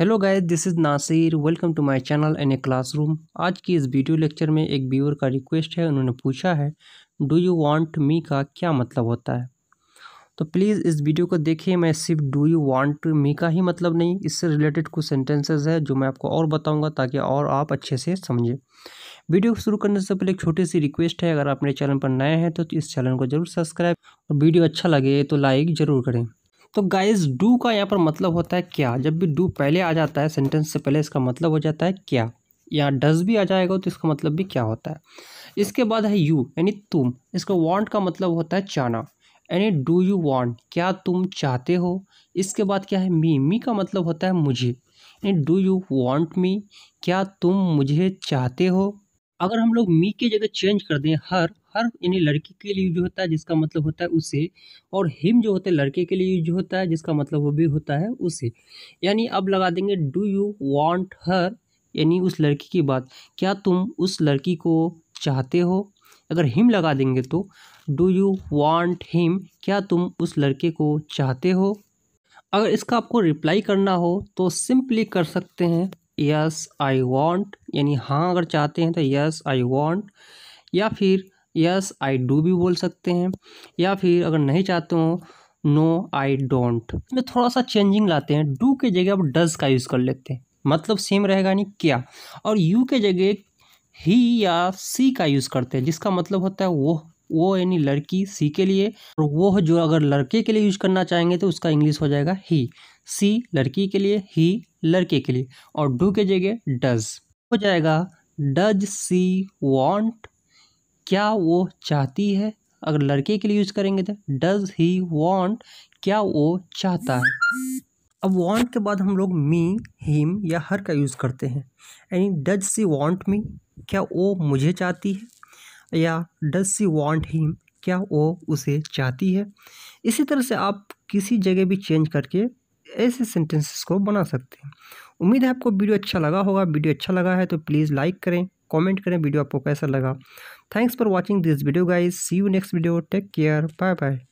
Hello guys this is Nasir welcome to my channel N A classroom आज की इस video lecture में एक व्यूअर का रिक्वेस्ट है उन्होंने पूछा है डू यू वांट मी का क्या मतलब होता है तो प्लीज़ इस वीडियो को देखिए मैं सिर्फ डू यू वांट मी का ही मतलब नहीं इससे रिलेटेड कुछ सेंटेंसेस है जो मैं आपको और बताऊँगा ताकि और आप अच्छे से समझें वीडियो शुरू करने से पहले एक छोटी सी रिक्वेस्ट है अगर आप मेरे चैनल पर नए हैं तो इस चैनल को जरूर सब्सक्राइब और वीडियो अच्छा लगे तो लाइक ज़रूर करें तो गाइज डू का यहाँ पर मतलब होता है क्या जब भी डू पहले आ जाता है सेंटेंस से पहले इसका मतलब हो जाता है क्या यहाँ डज भी आ जाएगा तो इसका मतलब भी क्या होता है इसके बाद है यू यानी तुम इसका वांट का मतलब होता है चाना यानी डू यू वांट क्या तुम चाहते हो इसके बाद क्या है मी मी का मतलब होता है मुझे यानी डू यू वांट मी क्या तुम मुझे चाहते हो अगर हम लोग मी की जगह चेंज कर दें हर हर यानी लड़की के लिए यूज होता है जिसका मतलब होता है उसे और हिम जो होता है लड़के के लिए यूज होता है जिसका मतलब वो भी होता है उसे यानी अब लगा देंगे डू यू वांट हर यानी उस लड़की की बात क्या तुम उस लड़की को चाहते हो अगर हिम लगा देंगे तो डू यू वांट हिम क्या तुम उस लड़के को चाहते हो अगर इसका आपको रिप्लाई करना हो तो सिंपली कर सकते हैं यस आई वॉन्ट यानी हाँ अगर चाहते हैं तो यस आई वांट या फिर यस आई डू भी बोल सकते हैं या फिर अगर नहीं चाहते हो नो आई डोंट इसमें थोड़ा सा चेंजिंग लाते हैं डू के जगह आप डज का यूज़ कर लेते हैं मतलब सेम रहेगा यानी क्या और यू के जगह ही या सी का यूज़ करते हैं जिसका मतलब होता है वो वो यानी लड़की सी के लिए और वो जो अगर लड़के के लिए यूज करना चाहेंगे तो उसका इंग्लिश हो जाएगा ही सी लड़की के लिए ही लड़के के लिए और डू के जगह डज हो जाएगा डज सी वॉन्ट क्या वो चाहती है अगर लड़के के लिए यूज़ करेंगे तो डज ही वॉन्ट क्या वो चाहता है अब वॉन्ट के बाद हम लोग मी हिम या हर का यूज़ करते हैं यानी डज सी वॉन्ट मी क्या वो मुझे चाहती है या डज सी वॉन्ट हिम क्या वो उसे चाहती है इसी तरह से आप किसी जगह भी चेंज करके ऐसे सेंटेंसेस को बना सकते हैं उम्मीद है आपको वीडियो अच्छा लगा होगा वीडियो अच्छा लगा है तो प्लीज़ लाइक करें कमेंट करें वीडियो आपको कैसा लगा Thanks for watching this video guys. See you next video. Take care. Bye bye.